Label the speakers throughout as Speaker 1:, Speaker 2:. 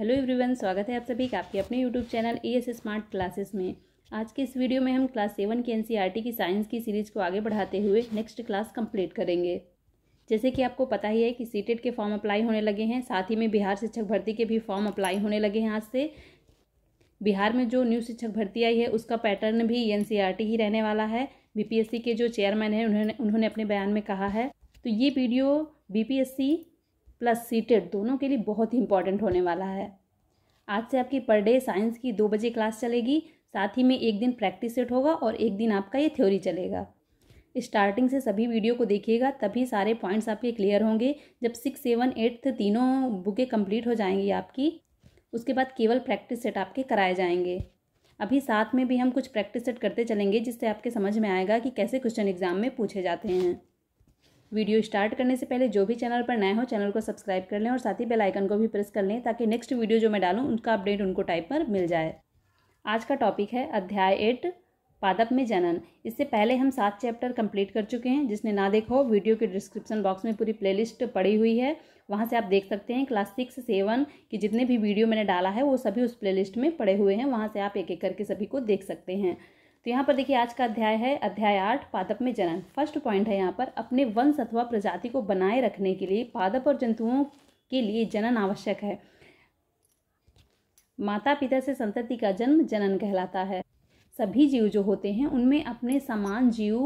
Speaker 1: hello everyone स्वागत है आप सभी का आपके अपने YouTube channel A S smart classes में आज के इस वीडियो में हम क्लास सेवन के एनसीईआरटी e की साइंस की सीरीज़ को आगे बढ़ाते हुए नेक्स्ट क्लास कंप्लीट करेंगे जैसे कि आपको पता ही है कि सीटेट e के फॉर्म अप्लाई होने लगे हैं साथ ही में बिहार शिक्षक भर्ती के भी फॉर्म अप्लाई होने लगे हैं आज से बिहार में जो न्यू शिक्षक भर्ती आई है उसका पैटर्न भी एन e ही रहने वाला है बी के जो चेयरमैन हैं उन्होंने उन्होंने अपने बयान में कहा है तो ये वीडियो बी प्लस सीटेड दोनों के लिए बहुत ही इंपॉर्टेंट होने वाला है आज से आपकी पर डे साइंस की दो बजे क्लास चलेगी साथ ही में एक दिन प्रैक्टिस सेट होगा और एक दिन आपका ये थ्योरी चलेगा स्टार्टिंग से सभी वीडियो को देखिएगा तभी सारे पॉइंट्स आपके क्लियर होंगे जब सिक्स सेवन एट्थ तीनों बुकें कंप्लीट हो जाएंगी आपकी उसके बाद केवल प्रैक्टिस सेट आपके कराए जाएंगे अभी साथ में भी हम कुछ प्रैक्टिस सेट करते चलेंगे जिससे आपके समझ में आएगा कि कैसे क्वेश्चन एग्ज़ाम में पूछे जाते हैं वीडियो स्टार्ट करने से पहले जो भी चैनल पर नए हो चैनल को सब्सक्राइब कर लें और साथ ही बेल आइकन को भी प्रेस कर लें ताकि नेक्स्ट वीडियो जो मैं डालूँ उनका अपडेट उनको टाइप पर मिल जाए आज का टॉपिक है अध्याय एट पादप में जनन इससे पहले हम सात चैप्टर कंप्लीट कर चुके हैं जिसने ना देखो वीडियो के डिस्क्रिप्शन बॉक्स में पूरी प्लेलिस्ट पड़ी हुई है वहाँ से आप देख सकते हैं क्लास सिक्स सेवन की जितने भी वीडियो मैंने डाला है वो सभी उस प्लेलिस्ट में पड़े हुए हैं वहाँ से आप एक एक करके सभी को देख सकते हैं तो यहाँ पर देखिए आज का अध्याय है अध्याय आठ पादप में जनन फर्स्ट पॉइंट है यहाँ पर अपने वंश अथवा प्रजाति को बनाए रखने के लिए पादप और जंतुओं के लिए जनन आवश्यक है माता पिता से संतति का जन्म जनन कहलाता है सभी जीव जो होते हैं उनमें अपने समान जीव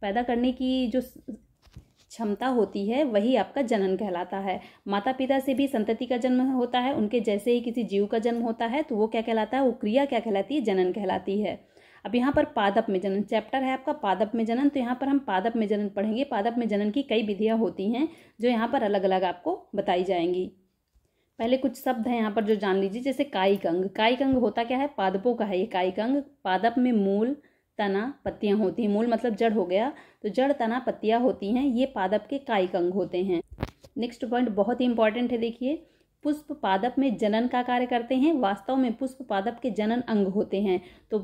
Speaker 1: पैदा करने की जो क्षमता होती है वही आपका जनन कहलाता है माता पिता से भी संतति का जन्म होता है उनके जैसे ही किसी जीव का जन्म होता है तो वो क्या कहलाता है वो क्रिया क्या कहलाती है जनन कहलाती है अब यहाँ पर पादप में जनन चैप्टर है आपका पादप में जनन तो यहाँ पर हम पादप में जनन पढ़ेंगे पादप में जनन की कई विधियाँ होती हैं जो यहाँ पर अलग अलग आपको बताई जाएंगी पहले कुछ शब्द हैं यहाँ पर जो जान लीजिए जैसे कायिक अंग कायिक अंग होता क्या है पादपों का है ये कायिक अंग पादप में मूल तना पत्तियाँ होती हैं मूल मतलब जड़ हो गया तो जड़ तना पत्तियाँ होती हैं ये पादप के कायिक अंग होते हैं नेक्स्ट पॉइंट बहुत ही इंपॉर्टेंट है देखिए पुष्प पादप में जनन का कार्य करते हैं वास्तव में पुष्प पादप के जनन अंग होते हैं तो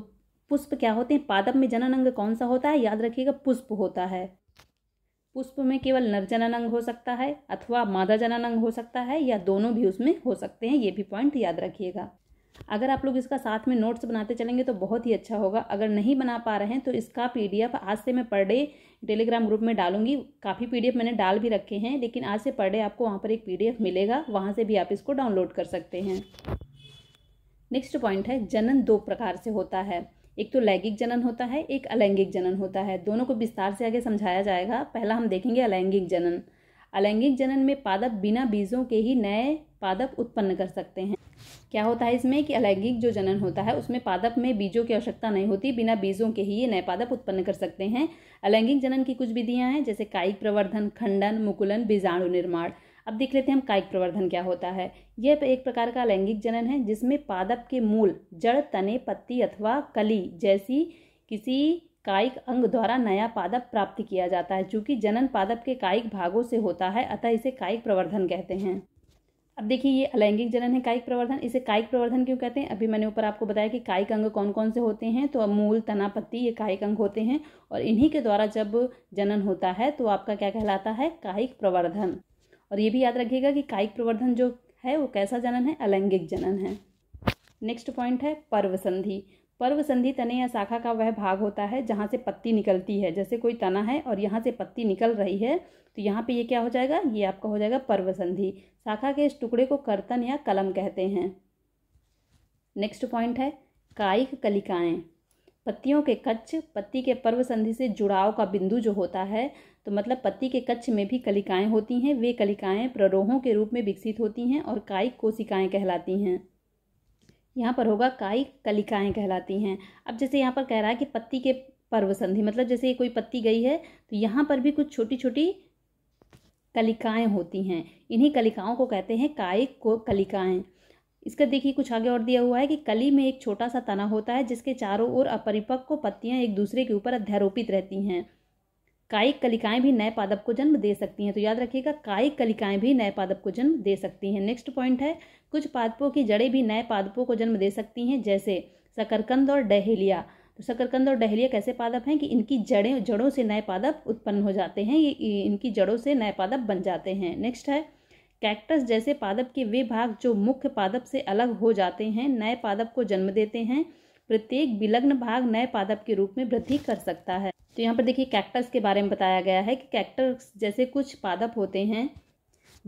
Speaker 1: पुष्प क्या होते हैं पादप में जनन अंग कौन सा होता है याद रखिएगा पुष्प होता है पुष्प में केवल नर जनन अंग हो सकता है अथवा मादा जनन अंग हो सकता है या दोनों भी उसमें हो सकते हैं ये भी पॉइंट याद रखिएगा अगर आप लोग इसका साथ में नोट्स बनाते चलेंगे तो बहुत ही अच्छा होगा अगर नहीं बना पा रहे हैं तो इसका पीडीएफ आज से मैं पर डे टेलीग्राम ग्रुप में डालूंगी काफ़ी पीडीएफ मैंने डाल भी रखे हैं लेकिन आज से पर डे आपको वहाँ पर एक पीडीएफ मिलेगा वहाँ से भी आप इसको डाउनलोड कर सकते हैं नेक्स्ट पॉइंट है जनन दो प्रकार से होता है एक तो लैंगिक जनन होता है एक अलैंगिक जनन होता है दोनों को विस्तार से आगे समझाया जाएगा पहला हम देखेंगे अलैंगिक जनन अलैंगिक जनन में पादप बिना बीजों के ही नए पादप उत्पन्न कर सकते हैं क्या होता है इसमें कि अलैंगिक जो जनन होता है उसमें पादप में बीजों की आवश्यकता नहीं होती बिना बीजों के ही ये नए पादप उत्पन्न कर सकते हैं अलैंगिक जनन की कुछ विधियां हैं जैसे कायिक प्रवर्धन खंडन मुकुलन बीजाणु निर्माण अब देख लेते हैं हम कायिक प्रवर्धन क्या होता है यह तो एक प्रकार का लैंगिक जनन है जिसमें पादप के मूल जड़ तने पत्ती अथवा कली जैसी किसी कायिक अंग द्वारा नया पादप प्राप्त किया जाता है चूँकि जनन पादप के कायिक भागों से होता है अतः इसे कायिक प्रवर्धन कहते हैं अब देखिए ये अलैंगिक जनन है कायिक प्रवर्धन इसे कायिक प्रवर्धन क्यों कहते हैं अभी मैंने ऊपर आपको बताया कि कायिक अंग कौन कौन से होते हैं तो मूल तना पत्ती ये कायिक अंग होते हैं और इन्हीं के द्वारा जब जनन होता है तो आपका क्या कहलाता है कायिक प्रवर्धन और ये भी याद रखिएगा कि कायिक प्रवर्धन जो है वो कैसा जनन है अलैंगिक जनन है नेक्स्ट पॉइंट है पर्व संधि पर्व संधि तने या शाखा का वह भाग होता है जहाँ से पत्ती निकलती है जैसे कोई तना है और यहाँ से पत्ती निकल रही है तो यहाँ पे ये क्या हो जाएगा ये आपका हो जाएगा पर्व संधि शाखा के इस टुकड़े को कर्तन या कलम कहते हैं नेक्स्ट पॉइंट है कायिक कलिकाएँ पत्तियों के कच्छ पत्ती के पर्व संधि से जुड़ाव का बिंदु जो होता है तो मतलब पत्ती के कच्छ में भी कलिकाएं होती हैं वे कलिकाएं प्ररोहों के रूप में विकसित होती हैं और कायिक कोशिकाएं कहलाती हैं यहाँ पर होगा कायिक कलिकाएं कहलाती हैं अब जैसे यहाँ पर कह रहा है कि पत्ती के पर्व संधि मतलब जैसे कोई पत्ती गई है तो यहाँ पर भी कुछ छोटी छोटी कलिकाएं होती हैं इन्हीं कलिकाओं को कहते हैं कायिक को कलिकाएं इसका देखिए कुछ आगे और दिया हुआ है कि कली में एक छोटा सा तना होता है जिसके चारों ओर अपरिपक्व पत्तियां एक दूसरे के ऊपर अध्यारोपित रहती हैं कायिक कलिकाएं भी नए पादप को जन्म दे सकती हैं तो याद रखिएगा कायिक कलिकाएं भी नए पादप को जन्म दे सकती हैं नेक्स्ट पॉइंट है कुछ पादपों की जड़ें भी नए पादपों को जन्म दे सकती हैं जैसे शकरकंद और डहेलिया तो शकरकंद और डहेलिया कैसे पादप हैं कि इनकी जड़ें जड़ों से नए पादप उत्पन्न हो जाते हैं ये इनकी जड़ों से नए पादप बन जाते हैं नेक्स्ट है कैक्टस जैसे पादप के वे भाग जो मुख्य पादप से अलग हो जाते हैं नए पादप को जन्म देते हैं प्रत्येक विलग्न भाग नए पादप के रूप में वृद्धि कर सकता है तो यहाँ पर देखिए कैक्टस के बारे में बताया गया है कि कैक्टस जैसे कुछ पादप होते हैं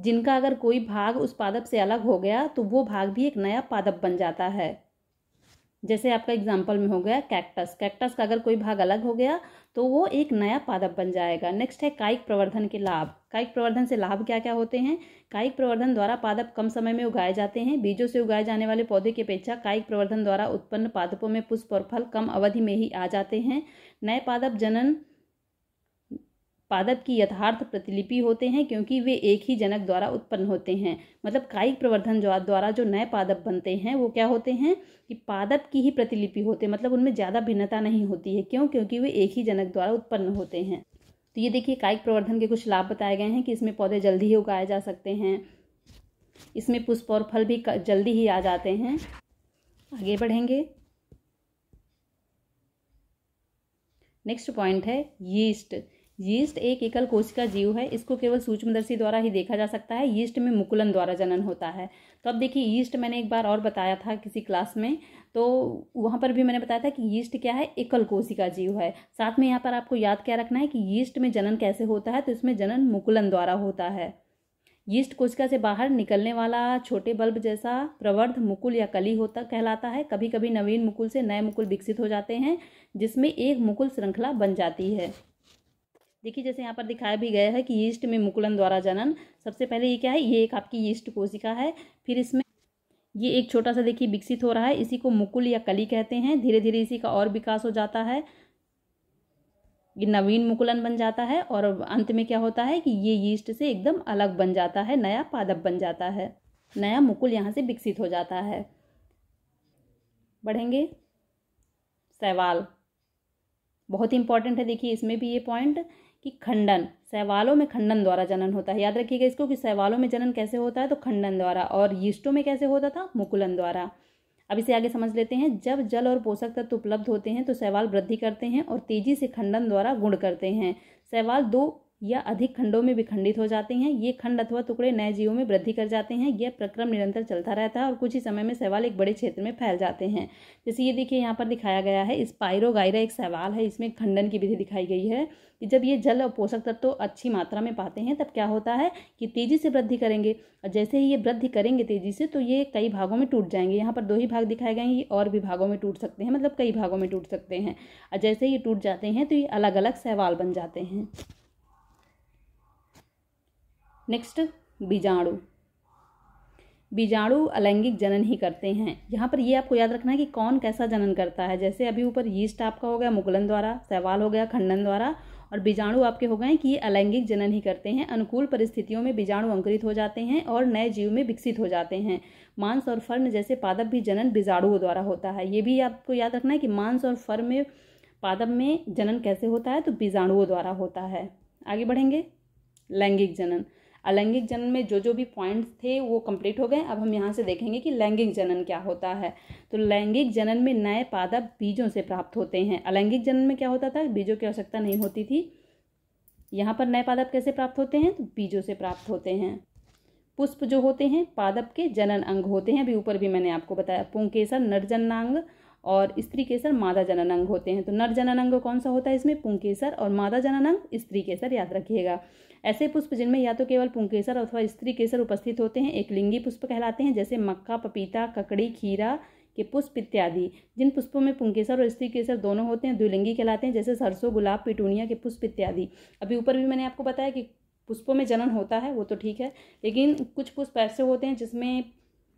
Speaker 1: जिनका अगर कोई भाग उस पादप से अलग हो गया तो वो भाग भी एक नया पादप बन जाता है जैसे आपका एग्जाम्पल में हो गया कैक्टस कैक्टस का अगर कोई भाग अलग हो गया तो वो एक नया पादप बन जाएगा नेक्स्ट है कायिक प्रवर्धन के लाभ कायिक प्रवर्धन से लाभ क्या क्या होते हैं कायिक प्रवर्धन द्वारा पादप कम समय में उगाए जाते हैं बीजों से उगाए जाने वाले पौधे की अपेक्षा कायिक प्रवर्धन द्वारा उत्पन्न पादपों में पुष्प और फल कम अवधि में ही आ जाते हैं नए पादप जनन पादप की यथार्थ प्रतिलिपि होते हैं क्योंकि वे एक ही जनक द्वारा उत्पन्न होते हैं मतलब कायिक प्रवर्धन द्वारा जो नए पादप बनते हैं वो क्या होते हैं कि पादप की ही प्रतिलिपि होते हैं मतलब उनमें ज़्यादा भिन्नता नहीं होती है क्यों क्योंकि वे एक ही जनक द्वारा उत्पन्न होते हैं तो ये देखिए कायिक प्रवर्धन के कुछ लाभ बताए गए हैं कि इसमें पौधे जल्दी ही उगाए जा सकते हैं इसमें पुष्प और फल भी जल्दी ही आ जाते हैं आगे बढ़ेंगे नेक्स्ट पॉइंट है यीस्ट यीस्ट एक एकल कोशिका जीव है इसको केवल सूक्ष्मदर्शी द्वारा ही देखा जा सकता है यीस्ट में मुकुलन द्वारा जनन होता है तो अब देखिए यीस्ट मैंने एक बार और बताया था किसी क्लास में तो वहाँ पर भी मैंने बताया था कि यीस्ट क्या है एकल कोशिका जीव है साथ में यहाँ पर आपको याद क्या रखना है कि यीस्ट में जनन कैसे होता है तो इसमें जनन मुकुलन द्वारा होता है यीस्ट कोशिका से बाहर निकलने वाला छोटे बल्ब जैसा प्रवर्ध मुकुल या कली होता कहलाता है कभी कभी नवीन मुकुल से नए मुकुल विकसित हो जाते हैं जिसमें एक मुकुल श्रृंखला बन जाती है देखिए जैसे यहाँ पर दिखाया भी गया है कि ईस्ट में मुकुलन द्वारा जनन सबसे पहले ये क्या है ये एक आपकी ईस्ट कोशिका है फिर इसमें ये एक छोटा सा देखिए विकसित हो रहा है इसी को मुकुल या कली कहते हैं धीरे धीरे इसी का और विकास हो जाता है ये नवीन मुकुलन बन जाता है और अंत में क्या होता है कि ये यीस्ट से एकदम अलग बन जाता है नया पादप बन जाता है नया मुकुल यहाँ से विकसित हो जाता है बढ़ेंगे सवाल बहुत इंपॉर्टेंट है देखिए इसमें भी ये पॉइंट कि खंडन सहवालों में खंडन द्वारा जनन होता है याद रखिएगा इसको कि सहवालों में जनन कैसे होता है तो खंडन द्वारा और यीष्टों में कैसे होता था मुकुलन द्वारा अब इसे आगे समझ लेते हैं जब जल और पोषक तत्व उपलब्ध होते हैं तो सहवाल वृद्धि करते हैं और तेजी से खंडन द्वारा गुण करते हैं सहवाल दो या अधिक खंडों में विखंडित हो जाते हैं ये खंड अथवा टुकड़े नए जीवों में वृद्धि कर जाते हैं यह प्रक्रम निरंतर चलता रहता है और कुछ ही समय में सवाल एक बड़े क्षेत्र में फैल जाते हैं जैसे ये देखिए यहाँ पर दिखाया गया है स्पायरोगायरा एक सवाल है इसमें खंडन की विधि दिखाई गई है कि जब ये जल और पोषक तत्व तो अच्छी मात्रा में पाते हैं तब क्या होता है कि तेज़ी से वृद्धि करेंगे और जैसे ही ये वृद्धि करेंगे तेज़ी से तो ये कई भागों में टूट जाएंगे यहाँ पर दो ही भाग दिखाए गए हैं ये और भी भागों में टूट सकते हैं मतलब कई भागों में टूट सकते हैं और जैसे ये टूट जाते हैं तो ये अलग अलग सवाल बन जाते हैं नेक्स्ट बीजाणु बीजाणु अलैंगिक जनन ही करते हैं यहाँ पर ये आपको याद रखना है कि कौन कैसा जनन करता है जैसे अभी ऊपर यीस्ट आपका हो गया मुगलन द्वारा सहवाल हो गया खंडन द्वारा और बीजाणु आपके हो गए कि ये अलैंगिक जनन ही करते हैं अनुकूल परिस्थितियों में बीजाणु अंकुरित हो जाते हैं और नए जीव में विकसित हो जाते हैं मांस और फर्म जैसे पादप भी जनन बीजाणुओं द्वारा होता है ये भी आपको याद रखना है कि मांस और फर्म में पादप में जनन कैसे होता है तो बीजाणुओं द्वारा होता है आगे बढ़ेंगे लैंगिक जनन अलैंगिक जनन में जो जो भी पॉइंट्स थे वो कंप्लीट हो गए अब हम यहाँ से देखेंगे कि लैंगिक जनन क्या होता है तो लैंगिक जनन में नए पादप बीजों से प्राप्त होते हैं अलैंगिक जनन में क्या होता था बीजों की आवश्यकता नहीं होती थी यहाँ पर नए पादप कैसे प्राप्त होते हैं तो बीजों से प्राप्त होते हैं पुष्प जो होते हैं पादप के जनन अंग होते हैं अभी ऊपर भी मैंने आपको बताया पुंकेसर नर जननांग और स्त्री केसर मादा जनन अंग होते हैं तो नर जनन अंग कौन सा होता है इसमें पुंकेसर और मादा जनन अंग स्त्री केसर याद रखिएगा ऐसे पुष्प जिनमें या तो केवल पुंकेसर अथवा स्त्री केसर उपस्थित होते हैं एक लिंगी पुष्प कहलाते हैं जैसे मक्का पपीता ककड़ी खीरा के पुष्प इत्यादि जिन पुष्पों में पुंकेसर और स्त्री केसर दोनों होते हैं द्विलिंगी कहलाते हैं जैसे सरसों गुलाब पिटूनिया के पुष्प इत्यादि अभी ऊपर भी मैंने आपको बताया कि पुष्पों में जनन होता है वो तो ठीक है लेकिन कुछ पुष्प ऐसे होते हैं जिसमें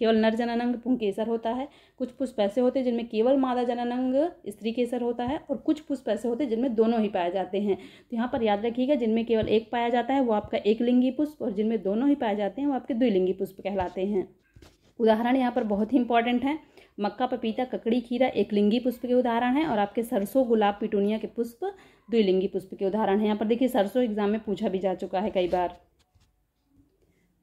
Speaker 1: केवल नर जननांग पुंग केसर होता है कुछ पुष्प ऐसे होते हैं जिनमें केवल मादा जननांग स्त्री केसर होता है और कुछ पुष्प ऐसे होते हैं जिनमें दोनों ही पाए जाते हैं तो यहाँ पर याद रखिएगा जिनमें केवल एक पाया जाता है वो आपका एक लिंगी पुष्प और जिनमें दोनों ही पाए जाते हैं वो आपके द्विलिंगी पुष्प कहलाते हैं उदाहरण यहाँ पर बहुत ही इंपॉर्टेंट है मक्का पपीता ककड़ी खीरा एक लिंगी पुष्प के उदाहरण है और आपके सरसों गुलाब पिटूनिया के पुष्प द्विलिंगी पुष्प के उदाहरण है यहाँ पर देखिए सरसों एग्जाम में पूछा भी जा चुका है कई बार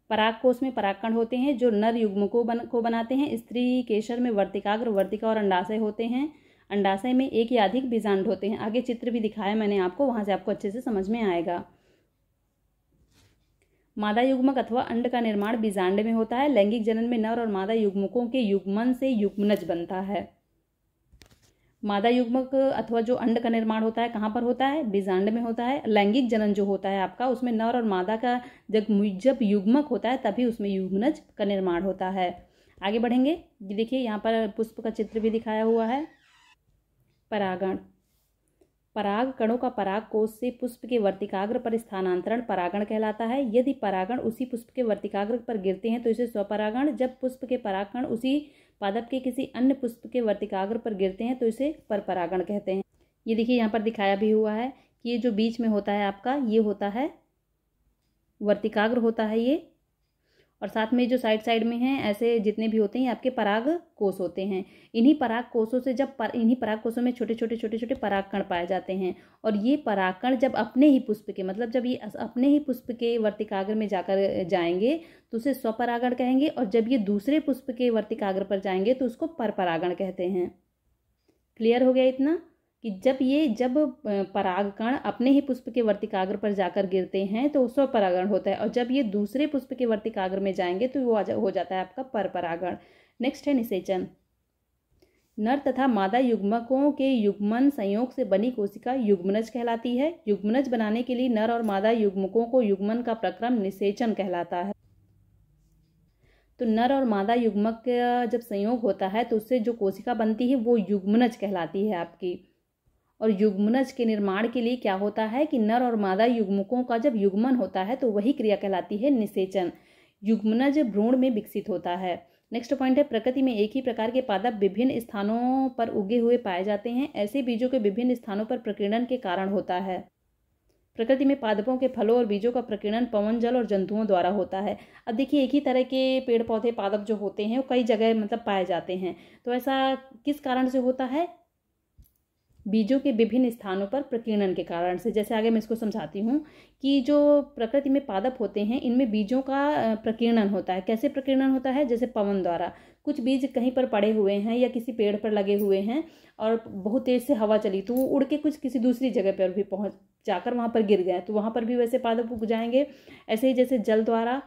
Speaker 1: पराग कोष में परागकण होते हैं जो नर युग्म को बन को बनाते हैं स्त्री केशर में वर्तिकाग्र वर्तिका और अंडाशय होते हैं अंडाशय में एक या अधिक बीजांड होते हैं आगे चित्र भी दिखाया मैंने आपको वहाँ से आपको अच्छे से समझ में आएगा मादा युग्मक अथवा अंड का निर्माण बीजांड में होता है लैंगिक जनन में नर और मादा युग्मकों के युग्मन से युग्मनज बनता है मादा युग्मक अथवा जो अंड का निर्माण होता है कहाँ पर होता है बीजांड में होता है लैंगिक जनन जो होता है आपका उसमें नर और मादा का जब जब युग्मक होता है तभी उसमें युग्मनज का निर्माण होता है आगे बढ़ेंगे ये देखिए यहाँ पर पुष्प का चित्र भी दिखाया हुआ है परागण पराग कणों का पराग कोष से पुष्प के वर्तिकाग्र पर स्थानांतरण परागण कहलाता है यदि परागण उसी पुष्प के वर्तिकाग्र पर गिरते हैं तो इसे स्वपरागण जब पुष्प के परागण उसी पादप के किसी अन्य पुष्प के वर्तिकाग्र पर गिरते हैं तो इसे परपरागण कहते हैं ये देखिए यहाँ पर दिखाया भी हुआ है कि ये जो बीच में होता है आपका ये होता है वर्तिकाग्र होता है ये और साथ में जो साइड साइड में हैं ऐसे जितने भी होते हैं आपके पराग कोष होते हैं इन्हीं पराग कोषों से जब पर, इन्हीं पराग कोषों में छोटे छोटे छोटे छोटे परागकण पाए जाते हैं और ये परागकण जब अपने ही पुष्प के मतलब जब ये अपने ही पुष्प के वर्तिकाग्र में जाकर जाएंगे तो उसे स्वपरागण कहेंगे और जब ये दूसरे पुष्प के वर्तिकाग्र पर जाएंगे तो उसको परपरागण कहते हैं क्लियर हो गया इतना कि जब ये जब परागकण अपने ही पुष्प के वर्तिकाग्र पर जाकर गिरते हैं तो स्व परागण होता है और जब ये दूसरे पुष्प के वर्तिकाग्र में जाएंगे तो वो हो जाता है आपका पर परागण नेक्स्ट है निषेचन नर तथा मादा युग्मकों के युग्मन संयोग से बनी कोशिका युग्मनज कहलाती है युग्मनज बनाने के लिए नर और मादा युग्मकों को युग्मन का प्रक्रम निषेचन कहलाता है तो नर और मादा युग्मक का जब संयोग होता है तो उससे जो कोशिका बनती है वो युग्मनज कहलाती है आपकी और युग्मनज के निर्माण के लिए क्या होता है कि नर और मादा युग्मकों का जब युग्मन होता है तो वही क्रिया कहलाती है निषेचन युग्मनज भ्रूण में विकसित होता है नेक्स्ट पॉइंट है प्रकृति में एक ही प्रकार के पादप विभिन्न स्थानों पर उगे हुए पाए जाते हैं ऐसे बीजों के विभिन्न स्थानों पर प्रकीर्णन के कारण होता है प्रकृति में पादपों के फलों और बीजों का प्रकीर्णन पवन जल और जंतुओं द्वारा होता है अब देखिए एक ही तरह के पेड़ पौधे पादप जो होते हैं वो कई जगह मतलब पाए जाते हैं तो ऐसा किस कारण से होता है बीजों के विभिन्न स्थानों पर प्रकीर्णन के कारण से जैसे आगे मैं इसको समझाती हूँ कि जो प्रकृति में पादप होते हैं इनमें बीजों का प्रकीर्णन होता है कैसे प्रकीर्णन होता है जैसे पवन द्वारा कुछ बीज कहीं पर पड़े हुए हैं या किसी पेड़ पर लगे हुए हैं और बहुत तेज़ से हवा चली तो वो उड़ के कुछ किसी दूसरी जगह पर भी पहुँच जाकर वहाँ पर गिर गए तो वहाँ पर भी वैसे पादप उग जाएंगे ऐसे ही जैसे जल द्वारा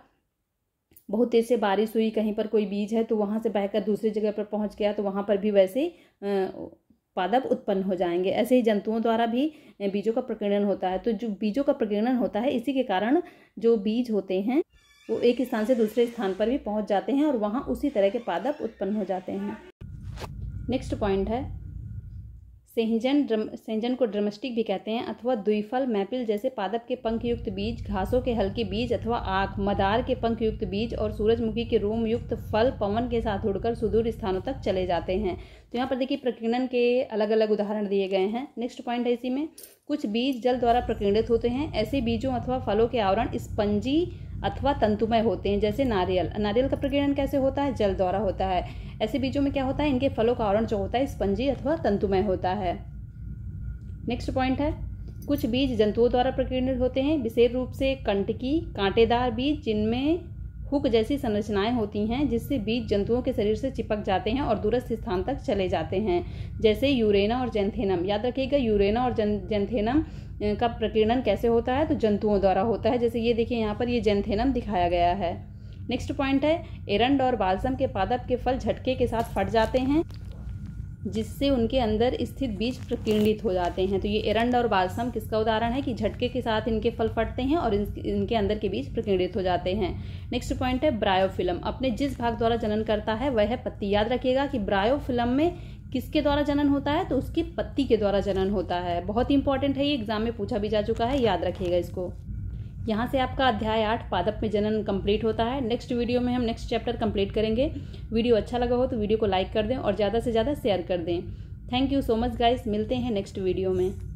Speaker 1: बहुत तेज़ से बारिश हुई कहीं पर कोई बीज है तो वहाँ से बहकर दूसरी जगह पर पहुँच गया तो वहाँ पर भी वैसे पादप उत्पन्न हो जाएंगे ऐसे ही जंतुओं द्वारा भी बीजों का प्रकीर्णन होता है तो जो बीजों का प्रकीर्णन होता है इसी के कारण जो बीज होते हैं वो एक स्थान से दूसरे स्थान पर भी पहुंच जाते हैं और वहाँ उसी तरह के पादप उत्पन्न हो जाते हैं नेक्स्ट पॉइंट है सेंजन ड्रम सेंजन को ड्रमस्टिक भी कहते हैं अथवा द्विफल मैपिल जैसे पादप के पंख युक्त बीज घासों के हल्के बीज अथवा आँख मदार के पंख युक्त बीज और सूरजमुखी के रोम युक्त फल पवन के साथ उड़कर सुदूर स्थानों तक चले जाते हैं तो यहाँ पर देखिए प्रकीर्णन के अलग अलग उदाहरण दिए गए हैं नेक्स्ट पॉइंट है इसी में कुछ बीज जल द्वारा प्रकीर्णित होते हैं ऐसे बीजों अथवा फलों के आवरण स्पंजी अथवा तंतुमय होते हैं जैसे नारियल नारियल का प्रकीर्णन कैसे होता है जल द्वारा होता है ऐसे बीजों में क्या होता है इनके फलों का आवरण जो होता है स्पंजी अथवा तंतुमय होता है नेक्स्ट पॉइंट है कुछ बीज जंतुओं द्वारा प्रकीर्णित होते हैं विशेष रूप से कंटकी कांटेदार बीज जिनमें हुक जैसी संरचनाएं होती हैं जिससे बीज जंतुओं के शरीर से चिपक जाते हैं और दूरस्थ स्थान तक चले जाते हैं जैसे यूरेना और जेंथेनम याद रखिएगा यूरेना और जन जेंथेनम का प्रकीर्णन कैसे होता है तो जंतुओं द्वारा होता है जैसे ये देखिए यहाँ पर ये जेंथेनम दिखाया गया है नेक्स्ट पॉइंट है एरंड और बालसम के पादप के फल झटके के साथ फट जाते हैं जिससे उनके अंदर स्थित बीज प्रकीर्णित हो जाते हैं तो ये एरंड और बालसम किसका उदाहरण है कि झटके के साथ इनके फल फटते हैं और इनके अंदर के बीज प्रकीर्णित हो जाते हैं नेक्स्ट पॉइंट है ब्रायोफिल्म अपने जिस भाग द्वारा जनन करता है वह है पत्ती याद रखिएगा कि ब्रायोफिल्म में किसके द्वारा जनन होता है तो उसकी पत्ती के द्वारा जनन होता है बहुत इंपॉर्टेंट है ये एग्जाम में पूछा भी जा चुका है याद रखिएगा इसको यहाँ से आपका अध्याय आठ पादप में जनन कंप्लीट होता है नेक्स्ट वीडियो में हम नेक्स्ट चैप्टर कंप्लीट करेंगे वीडियो अच्छा लगा हो तो वीडियो को लाइक कर दें और ज़्यादा से ज़्यादा शेयर कर दें thank you so much guys मिलते हैं नेक्स्ट वीडियो में